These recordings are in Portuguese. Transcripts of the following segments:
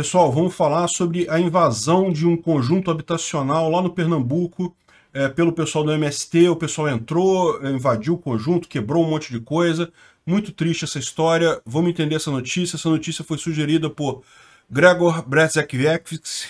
Pessoal, vamos falar sobre a invasão de um conjunto habitacional lá no Pernambuco é, pelo pessoal do MST. O pessoal entrou, invadiu o conjunto, quebrou um monte de coisa. Muito triste essa história. Vamos entender essa notícia. Essa notícia foi sugerida por Gregor Bretzekiewicz,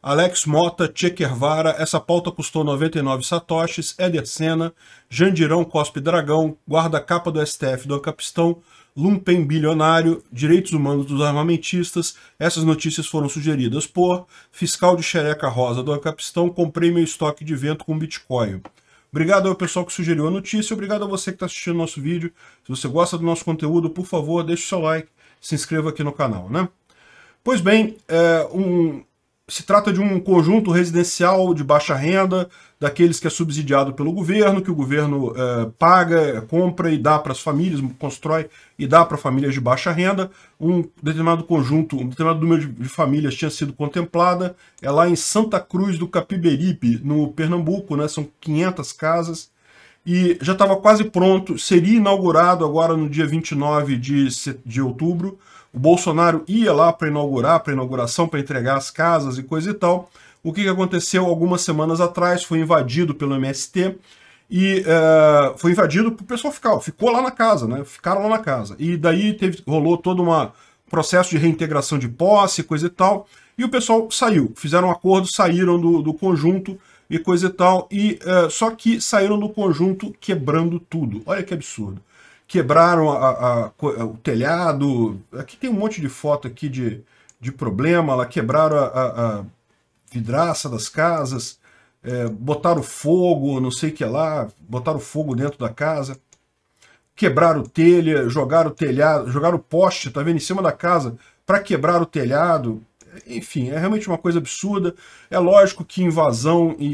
Alex Mota, Che Essa pauta custou 99 satoshis. Éder Senna, Jandirão Cospe Dragão, guarda-capa do STF do Capistão, lumpen bilionário, direitos humanos dos armamentistas. Essas notícias foram sugeridas por fiscal de xereca rosa do Capistão, comprei meu estoque de vento com Bitcoin. Obrigado ao pessoal que sugeriu a notícia, obrigado a você que está assistindo nosso vídeo. Se você gosta do nosso conteúdo, por favor, deixe o seu like, se inscreva aqui no canal, né? Pois bem, é, um, se trata de um conjunto residencial de baixa renda, daqueles que é subsidiado pelo governo, que o governo é, paga, é, compra e dá para as famílias, constrói e dá para famílias de baixa renda. Um determinado conjunto, um determinado número de, de famílias tinha sido contemplada. É lá em Santa Cruz do Capiberipe, no Pernambuco, né? são 500 casas e já estava quase pronto, seria inaugurado agora no dia 29 de, de outubro. O Bolsonaro ia lá para inaugurar, para inauguração, para entregar as casas e coisa e tal. O que, que aconteceu algumas semanas atrás? Foi invadido pelo MST e uh, foi invadido para o pessoal ficar, ficou lá na casa, né? Ficaram lá na casa. E daí teve, rolou todo um processo de reintegração de posse, coisa e tal. E o pessoal saiu, fizeram um acordo, saíram do, do conjunto e coisa e tal, e, uh, só que saíram do conjunto quebrando tudo. Olha que absurdo. Quebraram a, a, é, o telhado, aqui tem um monte de foto aqui de, de problema, lá quebraram a, a vidraça das casas, é, botaram fogo, não sei o que lá, botaram fogo dentro da casa, quebraram telha, jogaram telhado, jogaram poste, tá vendo, em cima da casa, para quebrar o telhado, enfim, é realmente uma coisa absurda. É lógico que invasão e,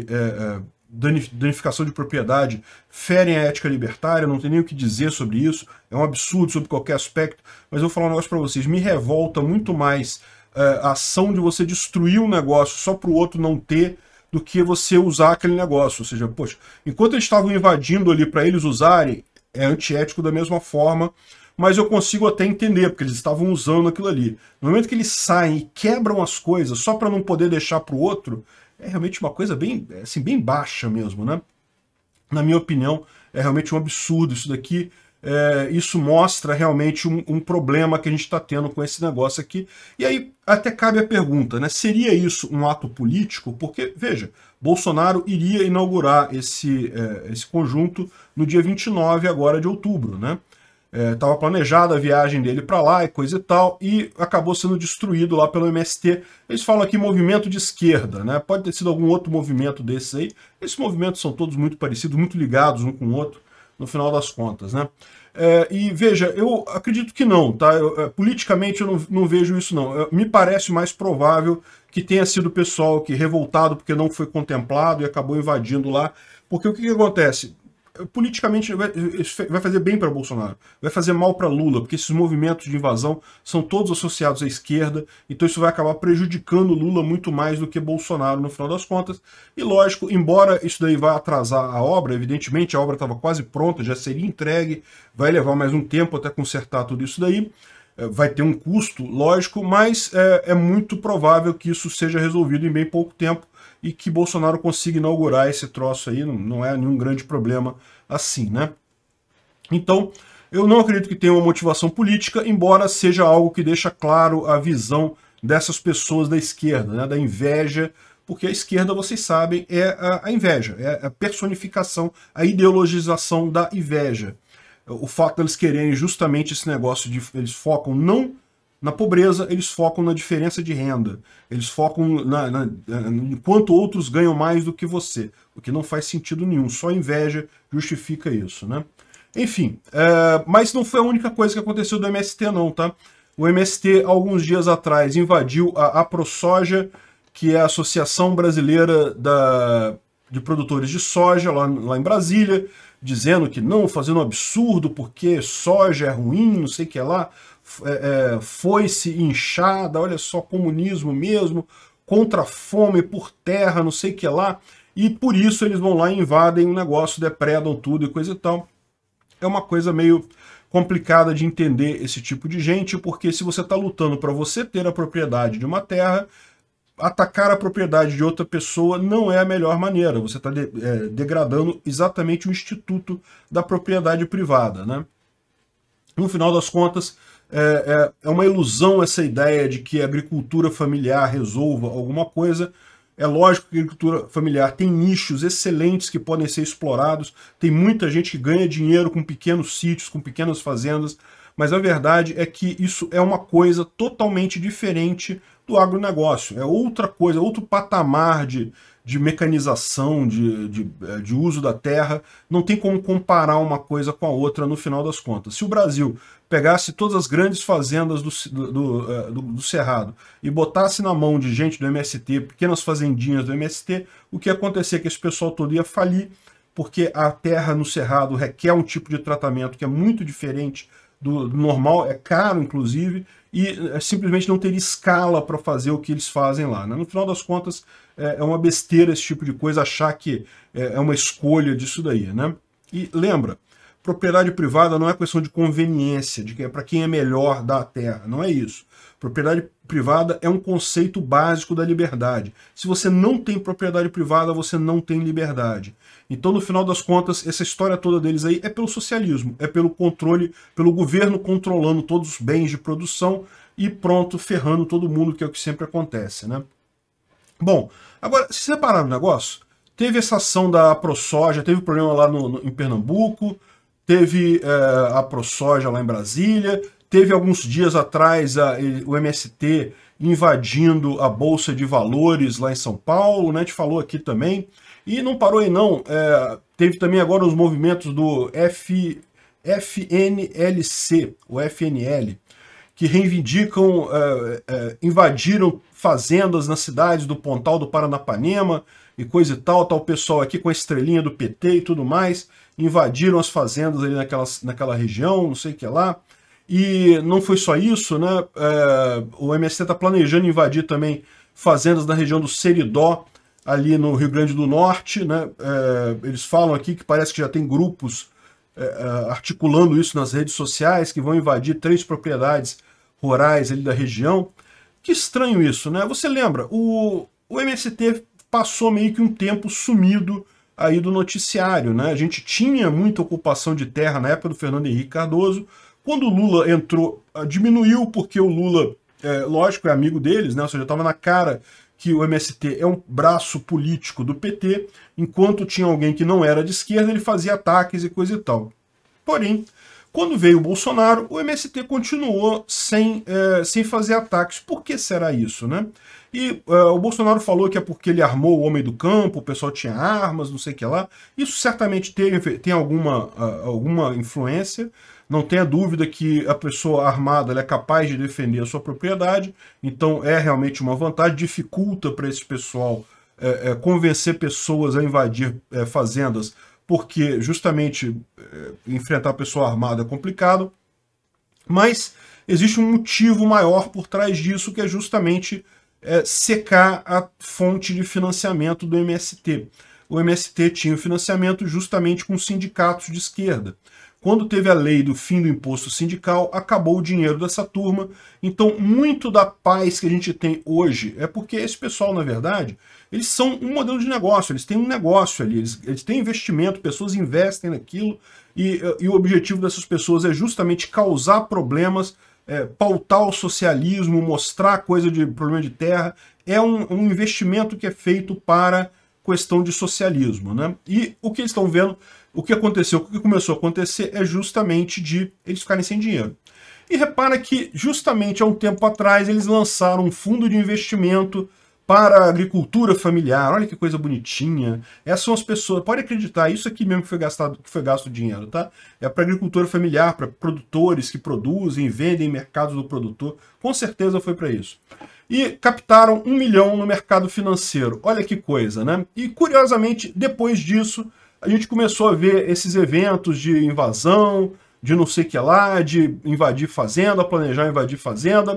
e é, é danificação de propriedade ferem a ética libertária, não tem nem o que dizer sobre isso, é um absurdo sobre qualquer aspecto, mas eu vou falar um negócio para vocês, me revolta muito mais é, a ação de você destruir um negócio só para o outro não ter, do que você usar aquele negócio. Ou seja, poxa, enquanto eles estavam invadindo ali para eles usarem, é antiético da mesma forma mas eu consigo até entender, porque eles estavam usando aquilo ali. No momento que eles saem e quebram as coisas só para não poder deixar para o outro, é realmente uma coisa bem, é, assim, bem baixa mesmo, né? Na minha opinião, é realmente um absurdo isso daqui. É, isso mostra realmente um, um problema que a gente está tendo com esse negócio aqui. E aí até cabe a pergunta, né? Seria isso um ato político? Porque, veja, Bolsonaro iria inaugurar esse, é, esse conjunto no dia 29 agora de outubro, né? Estava é, planejada a viagem dele para lá e coisa e tal, e acabou sendo destruído lá pelo MST. Eles falam aqui movimento de esquerda, né? Pode ter sido algum outro movimento desse aí. Esses movimentos são todos muito parecidos, muito ligados um com o outro, no final das contas, né? É, e veja, eu acredito que não, tá? Eu, é, politicamente eu não, não, vejo isso não. Eu, me parece mais provável que tenha sido o pessoal que revoltado porque não foi contemplado e acabou invadindo lá. Porque o que, que acontece? politicamente vai, vai fazer bem para Bolsonaro, vai fazer mal para Lula, porque esses movimentos de invasão são todos associados à esquerda, então isso vai acabar prejudicando Lula muito mais do que Bolsonaro no final das contas. E lógico, embora isso daí vá atrasar a obra, evidentemente a obra estava quase pronta, já seria entregue, vai levar mais um tempo até consertar tudo isso daí eh, vai ter um custo, lógico, mas é, é, muito provável que isso seja resolvido em bem pouco tempo, e que Bolsonaro consiga inaugurar esse troço aí, não, é nenhum grande problema assim, né? Então, eu não acredito que tenha uma motivação política, embora seja algo que deixa claro a visão dessas pessoas da esquerda, né, da inveja, porque a esquerda, vocês sabem, é a, inveja, é a personificação, a ideologização da inveja. O fato deles de quererem justamente esse negócio de eles focam não na pobreza, eles focam na diferença de renda. Eles focam na, na, em quanto outros ganham mais do que você. O que não faz sentido nenhum. Só inveja justifica isso, né? Enfim, é, mas não foi a única coisa que aconteceu do MST não, tá? O MST, alguns dias atrás, invadiu a AproSoja, que é a Associação Brasileira da, de Produtores de Soja, lá, lá em Brasília, dizendo que não, fazendo um absurdo, porque soja é ruim, não sei o que lá. É, é, foi-se inchada, olha só, comunismo mesmo, contra a fome, por terra, não sei que lá. E por isso eles vão lá e invadem o negócio, depredam tudo e coisa e tal. É uma coisa meio complicada de entender esse tipo de gente, porque se você está lutando para você ter a propriedade de uma terra, atacar a propriedade de outra pessoa não é a melhor maneira. Você está de, é, degradando exatamente o instituto da propriedade privada. Né? No final das contas, é, é, é uma ilusão essa ideia de que a agricultura familiar resolva alguma coisa. É lógico que a agricultura familiar tem nichos excelentes que podem ser explorados, tem muita gente que ganha dinheiro com pequenos sítios, com pequenas fazendas, mas a verdade é que isso é uma coisa totalmente diferente do agronegócio. É outra coisa, outro patamar de, de mecanização, de, de, é, de, uso da terra. Não tem como comparar uma coisa com a outra no final das contas. Se o Brasil pegasse todas as grandes fazendas do, do, do, é, do Cerrado e botasse na mão de gente do MST, pequenas fazendinhas do MST, o que ia acontecer? Que esse pessoal todo ia falir, porque a terra no Cerrado requer um tipo de tratamento que é muito diferente do, normal, é caro inclusive, e é, simplesmente não ter escala para fazer o que eles fazem lá. Né? No final das contas, é, é, uma besteira esse tipo de coisa, achar que é, é uma escolha disso daí. Né? E lembra, Propriedade privada não é questão de conveniência, de que é para quem é melhor da terra, não é isso. Propriedade privada é um conceito básico da liberdade. Se você não tem propriedade privada, você não tem liberdade. Então, no final das contas, essa história toda deles aí é pelo socialismo, é pelo controle, pelo governo controlando todos os bens de produção e pronto, ferrando todo mundo, que é o que sempre acontece, né? Bom, agora, se separar o negócio, teve essa ação da ProSoja, teve problema lá no, no em Pernambuco, teve é, a ProSoja lá em Brasília, teve alguns dias atrás a, o MST invadindo a Bolsa de Valores lá em São Paulo, né? A gente falou aqui também. E não parou aí não, é, teve também agora os movimentos do F, FNLC, o FNL, que reivindicam, é, invadiram fazendas nas cidades do Pontal do Paranapanema, e coisa e tal, tal pessoal aqui com a estrelinha do PT e tudo mais, invadiram as fazendas ali naquela, naquela região, não sei o que lá. E não foi só isso, né? É, o MST está planejando invadir também fazendas na região do Seridó, ali no Rio Grande do Norte, né? É, eles falam aqui que parece que já tem grupos é, é, articulando isso nas redes sociais, que vão invadir três propriedades rurais ali da região. Que estranho isso, né? Você lembra, o, o MST passou meio que um tempo sumido aí do noticiário, né? A gente tinha muita ocupação de terra na época do Fernando Henrique Cardoso. Quando o Lula entrou, ah, diminuiu porque o Lula, é, lógico, é amigo deles, né? Ou seja, estava na cara que o MST é um braço político do PT, enquanto tinha alguém que não era de esquerda, ele fazia ataques e coisa e tal. Porém, quando veio o Bolsonaro, o MST continuou sem, é, sem fazer ataques. Por que será isso, né? E é, o Bolsonaro falou que é porque ele armou o homem do campo, o pessoal tinha armas, não sei o que lá. Isso certamente tem tem alguma, alguma influência. Não tenha dúvida que a pessoa armada é capaz de defender a sua propriedade, então é realmente uma vantagem, dificulta para esse pessoal é, é, convencer pessoas a invadir fazendas porque justamente é, enfrentar a pessoa armada é complicado, mas existe um motivo maior por trás disso, que é justamente é, secar a fonte de financiamento do MST. O MST tinha financiamento justamente com sindicatos de esquerda. Quando teve a lei do fim do imposto sindical, acabou o dinheiro dessa turma. Então, muito da paz que a gente tem hoje é porque esse pessoal, na verdade, eles são um modelo de negócio, eles têm um negócio ali, eles, eles têm investimento, pessoas investem naquilo e, eh, e, o objetivo dessas pessoas é justamente causar problemas, é, pautar o socialismo, mostrar coisa de problema de terra. É um, um investimento que é feito para questão de socialismo. Né? E o que eles estão vendo, o que aconteceu, o que começou a acontecer é justamente de eles ficarem sem dinheiro. E repara que justamente há um tempo atrás eles lançaram um fundo de investimento para a agricultura familiar. Olha que coisa bonitinha. Essas são as pessoas. Pode acreditar, isso aqui mesmo que foi gastado, que foi gasto dinheiro, tá? É para agricultura familiar, para produtores que produzem vendem mercados do produtor. Com certeza foi para isso. E captaram um milhão no mercado financeiro. Olha que coisa, né? E curiosamente, depois disso, a gente começou a ver esses eventos de invasão, de não sei que lá, de invadir fazenda, planejar invadir fazenda.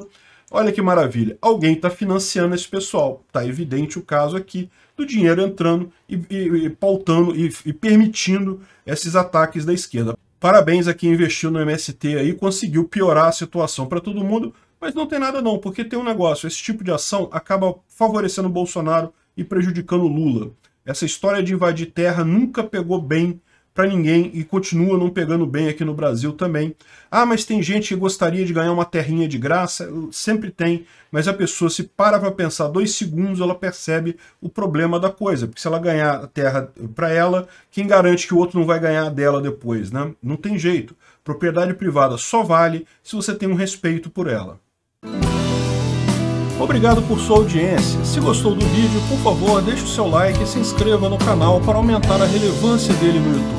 Olha que maravilha, alguém está financiando esse pessoal. Está evidente o caso aqui do dinheiro entrando e, e, e pautando e, e, permitindo esses ataques da esquerda. Parabéns a quem investiu no MST aí, conseguiu piorar a situação para todo mundo, mas não tem nada não, porque tem um negócio, esse tipo de ação acaba favorecendo Bolsonaro e prejudicando Lula. Essa história de invadir terra nunca pegou bem para ninguém e continua não pegando bem aqui no Brasil também. Ah, mas tem gente que gostaria de ganhar uma terrinha de graça, sempre tem, mas a pessoa se para para pensar dois segundos, ela percebe o problema da coisa, porque se ela ganhar a terra para ela, quem garante que o outro não vai ganhar dela depois, né? Não tem jeito. Propriedade privada só vale se você tem um respeito por ela. Obrigado por sua audiência. Se gostou do vídeo, por favor, deixe o seu like e se inscreva no canal para aumentar a relevância dele no YouTube.